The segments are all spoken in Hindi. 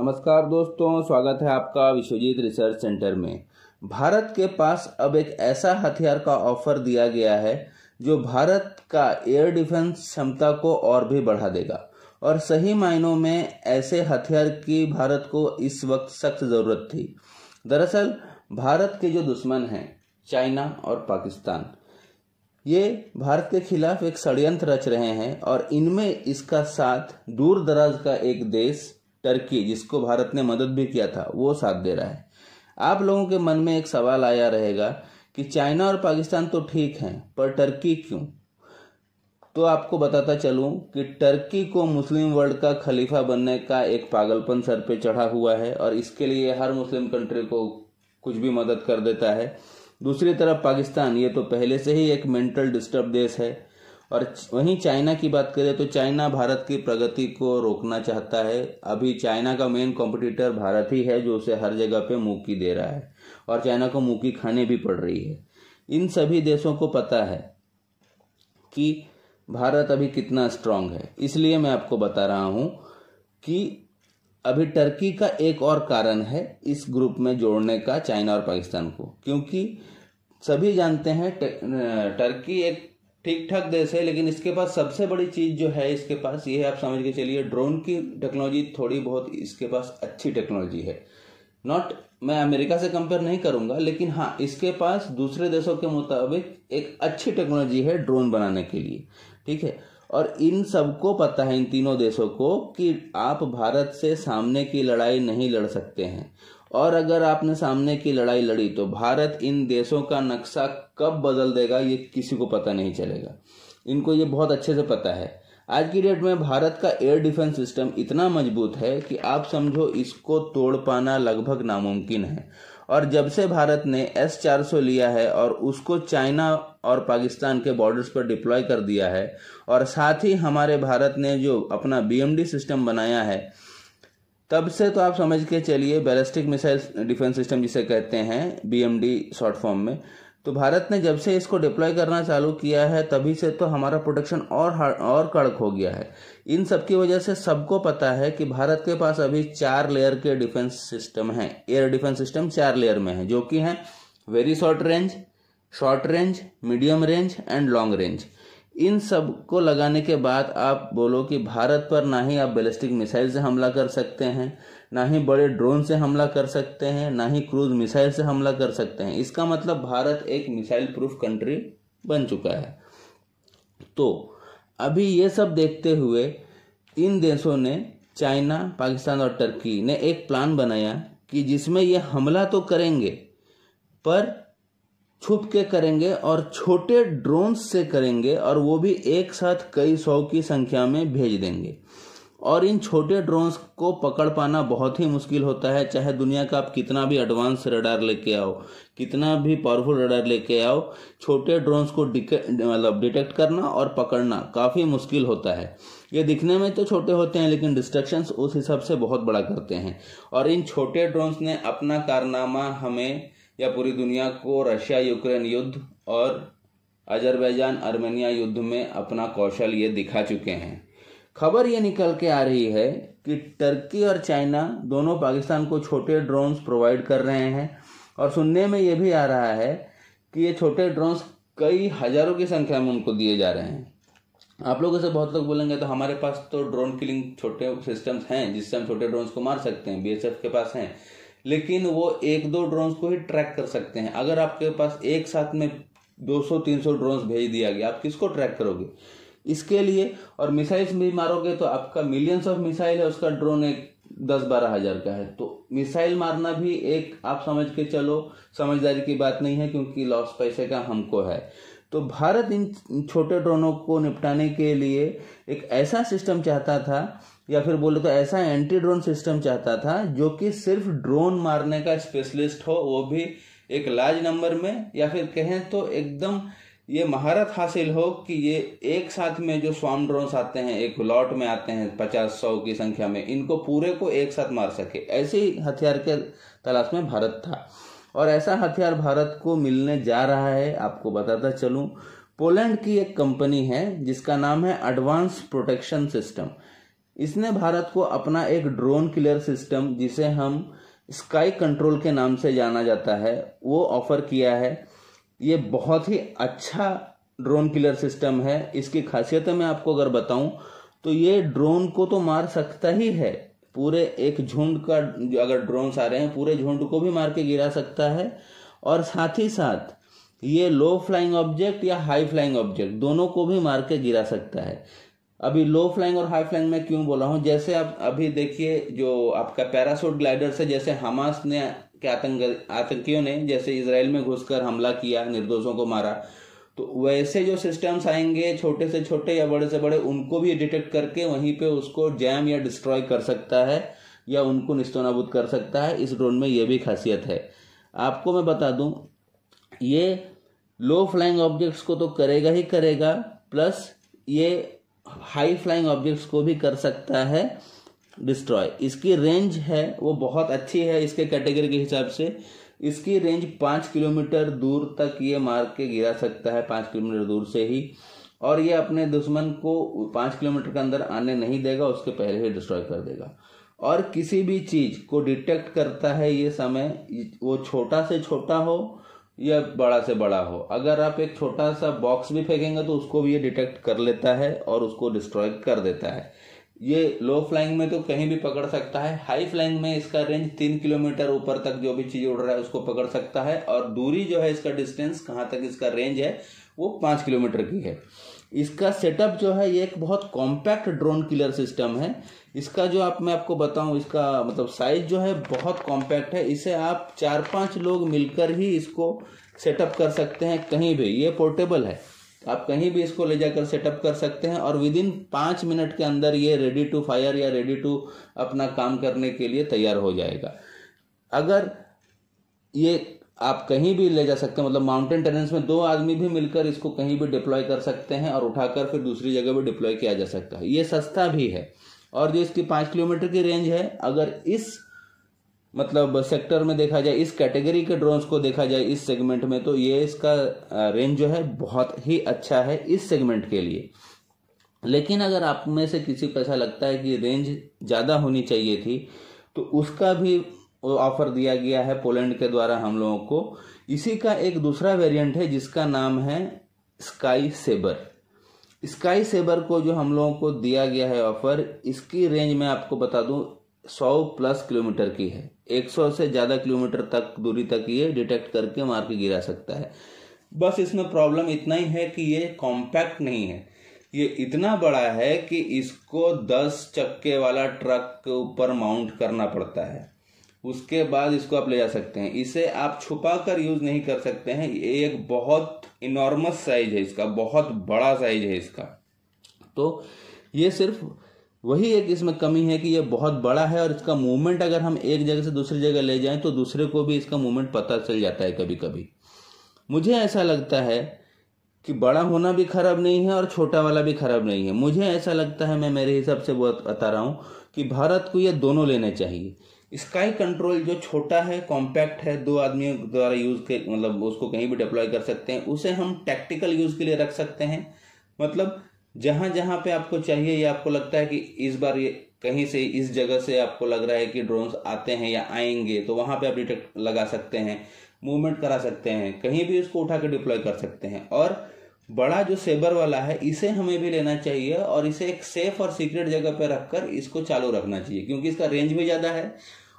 नमस्कार दोस्तों स्वागत है आपका विश्वजीत रिसर्च सेंटर में भारत के पास अब एक ऐसा हथियार का ऑफर दिया गया है जो भारत का एयर डिफेंस क्षमता को और भी बढ़ा देगा और सही मायनों में ऐसे हथियार की भारत को इस वक्त सख्त ज़रूरत थी दरअसल भारत के जो दुश्मन हैं चाइना और पाकिस्तान ये भारत के खिलाफ एक षडयंत्र रच रहे हैं और इनमें इसका साथ दूर दराज का एक देश टर्की जिसको भारत ने मदद भी किया था वो साथ दे रहा है आप लोगों के मन में एक सवाल आया रहेगा कि चाइना और पाकिस्तान तो ठीक हैं पर टर्की क्यों तो आपको बताता चलूं कि टर्की को मुस्लिम वर्ल्ड का खलीफा बनने का एक पागलपन सर पे चढ़ा हुआ है और इसके लिए हर मुस्लिम कंट्री को कुछ भी मदद कर देता है दूसरी तरफ पाकिस्तान ये तो पहले से ही एक मेंटल डिस्टर्ब देश है और वहीं चाइना की बात करें तो चाइना भारत की प्रगति को रोकना चाहता है अभी चाइना का मेन कॉम्पिटिटर भारत ही है जो उसे हर जगह पे मूकी दे रहा है और चाइना को मूकी खाने भी पड़ रही है इन सभी देशों को पता है कि भारत अभी कितना स्ट्रांग है इसलिए मैं आपको बता रहा हूँ कि अभी टर्की का एक और कारण है इस ग्रुप में जोड़ने का चाइना और पाकिस्तान को क्योंकि सभी जानते हैं टर्की एक ठीक ठाक देश है लेकिन इसके पास सबसे बड़ी चीज़ जो है इसके पास ये आप समझ के चलिए ड्रोन की टेक्नोलॉजी थोड़ी बहुत इसके पास अच्छी टेक्नोलॉजी है नॉट मैं अमेरिका से कंपेयर नहीं करूंगा लेकिन हाँ इसके पास दूसरे देशों के मुताबिक एक अच्छी टेक्नोलॉजी है ड्रोन बनाने के लिए ठीक है और इन सबको पता है इन तीनों देशों को कि आप भारत से सामने की लड़ाई नहीं लड़ सकते हैं और अगर आपने सामने की लड़ाई लड़ी तो भारत इन देशों का नक्शा कब बदल देगा ये किसी को पता नहीं चलेगा इनको ये बहुत अच्छे से पता है आज की डेट में भारत का एयर डिफेंस सिस्टम इतना मजबूत है कि आप समझो इसको तोड़ पाना लगभग नामुमकिन है और जब से भारत ने एस 400 लिया है और उसको चाइना और पाकिस्तान के बॉर्डर्स पर डिप्लॉय कर दिया है और साथ ही हमारे भारत ने जो अपना बीएमडी सिस्टम बनाया है तब से तो आप समझ के चलिए बैलिस्टिक मिसाइल डिफेंस सिस्टम जिसे कहते हैं बीएमडी शॉर्ट फॉर्म में तो भारत ने जब से इसको डिप्लॉय करना चालू किया है तभी से तो हमारा प्रोटेक्शन और और कड़क हो गया है इन सब की वजह से सबको पता है कि भारत के पास अभी चार लेयर के डिफेंस सिस्टम हैं एयर डिफेंस सिस्टम चार लेयर में है जो कि हैं very short range short range medium range and long range इन सब को लगाने के बाद आप बोलो कि भारत पर ना ही आप बैलिस्टिक मिसाइल से हमला कर सकते हैं ना ही बड़े ड्रोन से हमला कर सकते हैं ना ही क्रूज मिसाइल से हमला कर सकते हैं इसका मतलब भारत एक मिसाइल प्रूफ कंट्री बन चुका है तो अभी ये सब देखते हुए इन देशों ने चाइना पाकिस्तान और टर्की ने एक प्लान बनाया कि जिसमें ये हमला तो करेंगे पर छुप के करेंगे और छोटे ड्रोन से करेंगे और वो भी एक साथ कई सौ की संख्या में भेज देंगे और इन छोटे ड्रोन्स को पकड़ पाना बहुत ही मुश्किल होता है चाहे दुनिया का आप कितना भी एडवांस रडार लेके आओ कितना भी पावरफुल रडार लेके आओ छोटे ड्रोन्स को मतलब डिटेक्ट करना और पकड़ना काफ़ी मुश्किल होता है ये दिखने में तो छोटे होते हैं लेकिन डिस्ट्रक्शंस उस हिसाब से बहुत बड़ा करते हैं और इन छोटे ड्रोन्स ने अपना कारनामा हमें या पूरी दुनिया को रशिया यूक्रेन युद्ध और अजरबैजान अर्मेनिया युद्ध में अपना कौशल ये दिखा चुके हैं खबर ये निकल के आ रही है कि टर्की और चाइना दोनों पाकिस्तान को छोटे ड्रोन्स प्रोवाइड कर रहे हैं और सुनने में ये भी आ रहा है कि ये छोटे ड्रोन्स कई हज़ारों की संख्या में उनको दिए जा रहे हैं आप लोगों से बहुत लोग बोलेंगे तो हमारे पास तो ड्रोन किलिंग छोटे सिस्टम्स हैं जिससे हम छोटे ड्रोन्स को मार सकते हैं बी के पास हैं लेकिन वो एक दो ड्रोन्स को ही ट्रैक कर सकते हैं अगर आपके पास एक साथ में 200-300 ड्रोन्स भेज दिया गया आप किसको ट्रैक करोगे इसके लिए और मिसाइल्स भी मारोगे तो आपका मिलियंस ऑफ मिसाइल है उसका ड्रोन एक दस बारह हजार का है तो मिसाइल मारना भी एक आप समझ के चलो समझदारी की बात नहीं है क्योंकि लॉस पैसे का हमको है तो भारत इन छोटे ड्रोनों को निपटाने के लिए एक ऐसा सिस्टम चाहता था या फिर बोले तो ऐसा एंटी ड्रोन सिस्टम चाहता था जो कि सिर्फ ड्रोन मारने का स्पेशलिस्ट हो वो भी एक लार्ज नंबर में या फिर कहें तो एकदम ये महारत हासिल हो कि ये एक साथ में जो स्वाम ड्रोन्स आते हैं एक लॉट में आते हैं पचास सौ की संख्या में इनको पूरे को एक साथ मार सके ऐसे ही हथियार के तलाश में भारत था और ऐसा हथियार भारत को मिलने जा रहा है आपको बताता चलूं पोलैंड की एक कंपनी है जिसका नाम है एडवांस प्रोटेक्शन सिस्टम इसने भारत को अपना एक ड्रोन किलर सिस्टम जिसे हम स्काई कंट्रोल के नाम से जाना जाता है वो ऑफर किया है ये बहुत ही अच्छा ड्रोन किलर सिस्टम है इसकी खासियत मैं आपको अगर बताऊं तो ये ड्रोन को तो मार सकता ही है पूरे एक झुंड का अगर ड्रोन आ रहे हैं पूरे झुंड को भी मार के गिरा सकता है और साथ ही साथ ये लो फ्लाइंग ऑब्जेक्ट या हाई फ्लाइंग ऑब्जेक्ट दोनों को भी मार के गिरा सकता है अभी लो फ्लाइंग और हाई फ्लाइंग में क्यों बोला हूँ जैसे आप अभी देखिए जो आपका पैरासूट ग्लाइडर से जैसे हमास ने के आतंक आतंकियों ने जैसे इसराइल में घुसकर हमला किया निर्दोषों को मारा तो वैसे जो सिस्टम्स आएंगे छोटे से छोटे या बड़े से बड़े उनको भी डिटेक्ट करके वहीं पे उसको जैम या डिस्ट्रॉय कर सकता है या उनको निस्तोनाबूद कर सकता है इस ड्रोन में यह भी खासियत है आपको मैं बता दूं ये लो फ्लाइंग ऑब्जेक्ट्स को तो करेगा ही करेगा प्लस ये हाई फ्लाइंग ऑब्जेक्ट्स को भी कर सकता है डिस्ट्रॉय इसकी रेंज है वो बहुत अच्छी है इसके कैटेगरी के हिसाब से इसकी रेंज पाँच किलोमीटर दूर तक ये मार के गिरा सकता है पाँच किलोमीटर दूर से ही और ये अपने दुश्मन को पाँच किलोमीटर के अंदर आने नहीं देगा उसके पहले ही डिस्ट्रॉय कर देगा और किसी भी चीज़ को डिटेक्ट करता है ये समय वो छोटा से छोटा हो या बड़ा से बड़ा हो अगर आप एक छोटा सा बॉक्स भी फेंकेंगे तो उसको भी ये डिटेक्ट कर लेता है और उसको डिस्ट्रॉय कर देता है ये लो फ्लाइंग में तो कहीं भी पकड़ सकता है हाई फ्लाइंग में इसका रेंज तीन किलोमीटर ऊपर तक जो भी चीज उड़ रहा है उसको पकड़ सकता है और दूरी जो है इसका डिस्टेंस कहाँ तक इसका रेंज है वो पाँच किलोमीटर की है इसका सेटअप जो है ये एक बहुत कॉम्पैक्ट ड्रोन किलर सिस्टम है इसका जो आप मैं आपको बताऊं इसका मतलब साइज जो है बहुत कॉम्पैक्ट है इसे आप चार पांच लोग मिलकर ही इसको सेटअप कर सकते हैं कहीं भी ये पोर्टेबल है आप कहीं भी इसको ले जाकर सेटअप कर सकते हैं और विद इन पाँच मिनट के अंदर ये रेडी टू फायर या रेडी टू अपना काम करने के लिए तैयार हो जाएगा अगर ये आप कहीं भी ले जा सकते हैं मतलब माउंटेन टेरेंस में दो आदमी भी मिलकर इसको कहीं भी डिप्लॉय कर सकते हैं और उठाकर फिर दूसरी जगह भी डिप्लॉय किया जा सकता है ये सस्ता भी है और जो इसकी पाँच किलोमीटर की रेंज है अगर इस मतलब सेक्टर में देखा जाए इस कैटेगरी के ड्रोन्स को देखा जाए इस सेगमेंट में तो ये इसका रेंज जो है बहुत ही अच्छा है इस सेगमेंट के लिए लेकिन अगर आप में से किसी को ऐसा लगता है कि रेंज ज़्यादा होनी चाहिए थी तो उसका भी ऑफर दिया गया है पोलैंड के द्वारा हम लोगों को इसी का एक दूसरा वेरिएंट है जिसका नाम है स्काई सेबर स्काई सेबर को जो हम लोगों को दिया गया है ऑफर इसकी रेंज में आपको बता दूं 100 प्लस किलोमीटर की है 100 से ज़्यादा किलोमीटर तक दूरी तक ये डिटेक्ट करके मार के गिरा सकता है बस इसमें प्रॉब्लम इतना ही है कि ये कॉम्पैक्ट नहीं है ये इतना बड़ा है कि इसको 10 चक्के वाला ट्रक के ऊपर माउंट करना पड़ता है उसके बाद इसको आप ले जा सकते हैं इसे आप छुपा कर यूज नहीं कर सकते हैं ये एक बहुत इनॉर्मस साइज है इसका बहुत बड़ा साइज है इसका तो ये सिर्फ वही एक इसमें कमी है कि ये बहुत बड़ा है और इसका मूवमेंट अगर हम एक जगह से दूसरी जगह ले जाएं तो दूसरे को भी इसका मूवमेंट पता चल जाता है कभी कभी मुझे ऐसा लगता है कि बड़ा होना भी खराब नहीं है और छोटा वाला भी खराब नहीं है मुझे ऐसा लगता है मैं मेरे हिसाब से बहुत बता रहा हूँ कि भारत को यह दोनों लेने चाहिए स्काई कंट्रोल जो छोटा है कॉम्पैक्ट है दो आदमियों द्वारा यूज के मतलब उसको कहीं भी डिप्लॉय कर सकते हैं उसे हम टैक्टिकल यूज के लिए रख सकते हैं मतलब जहां जहां पे आपको चाहिए या आपको लगता है कि इस बार ये कहीं से इस जगह से आपको लग रहा है कि ड्रोन्स आते हैं या आएंगे तो वहां पे आप डिटेक्ट लगा सकते हैं मूवमेंट करा सकते हैं कहीं भी उसको उठा के डिप्लॉय कर सकते हैं और बड़ा जो सेबर वाला है इसे हमें भी लेना चाहिए और इसे एक सेफ और सीक्रेट जगह पर रखकर इसको चालू रखना चाहिए क्योंकि इसका रेंज भी ज़्यादा है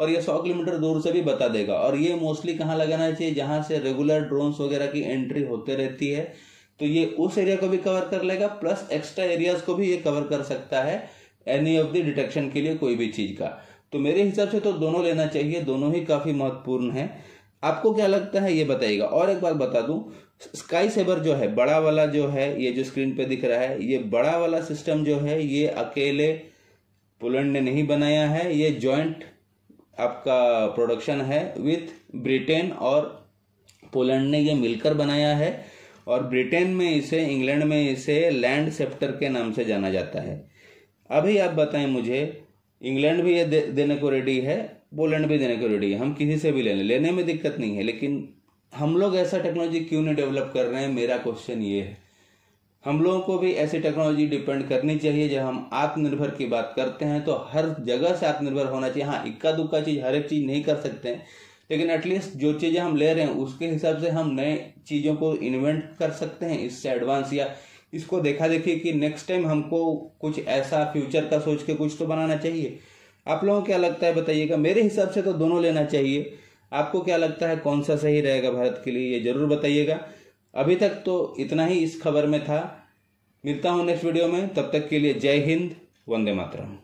और ये 100 किलोमीटर दूर से भी बता देगा और ये मोस्टली कहाँ लगाना चाहिए जहाँ से रेगुलर ड्रोन्स वगैरह की एंट्री होते रहती है तो ये उस एरिया को भी कवर कर लेगा प्लस एक्स्ट्रा एरियाज को भी ये कवर कर सकता है एनी ऑफ द डिटेक्शन के लिए कोई भी चीज़ का तो मेरे हिसाब से तो दोनों लेना चाहिए दोनों ही काफ़ी महत्वपूर्ण है आपको क्या लगता है ये बताइएगा और एक बार बता दूं स्काई सेबर जो है बड़ा वाला जो है ये जो स्क्रीन पे दिख रहा है ये बड़ा वाला सिस्टम जो है ये अकेले पोलैंड ने नहीं बनाया है ये जॉइंट आपका प्रोडक्शन है विथ ब्रिटेन और पोलैंड ने ये मिलकर बनाया है और ब्रिटेन में इसे इंग्लैंड में इसे लैंड सेप्टर के नाम से जाना जाता है अभी आप बताएं मुझे इंग्लैंड भी ये दे, देने को रेडी है वो लैंड भी देने को रेडी है हम किसी से भी ले लें लेने में दिक्कत नहीं है लेकिन हम लोग ऐसा टेक्नोलॉजी क्यों नहीं डेवलप कर रहे हैं मेरा क्वेश्चन ये है हम लोगों को भी ऐसी टेक्नोलॉजी डिपेंड करनी चाहिए जब हम आत्मनिर्भर की बात करते हैं तो हर जगह से आत्मनिर्भर होना चाहिए हाँ इक्का दुक्का चीज़ हर एक चीज़ नहीं कर सकते हैं लेकिन एटलीस्ट जो चीज़ें हम ले रहे हैं उसके हिसाब से हम नए चीज़ों को इन्वेंट कर सकते हैं इससे एडवांस या इसको देखा देखिए कि नेक्स्ट टाइम हमको कुछ ऐसा फ्यूचर का सोच के कुछ तो बनाना चाहिए आप लोगों को क्या लगता है बताइएगा मेरे हिसाब से तो दोनों लेना चाहिए आपको क्या लगता है कौन सा सही रहेगा भारत के लिए ये जरूर बताइएगा अभी तक तो इतना ही इस खबर में था मिलता हूँ नेक्स्ट वीडियो में तब तक के लिए जय हिंद वंदे मातरम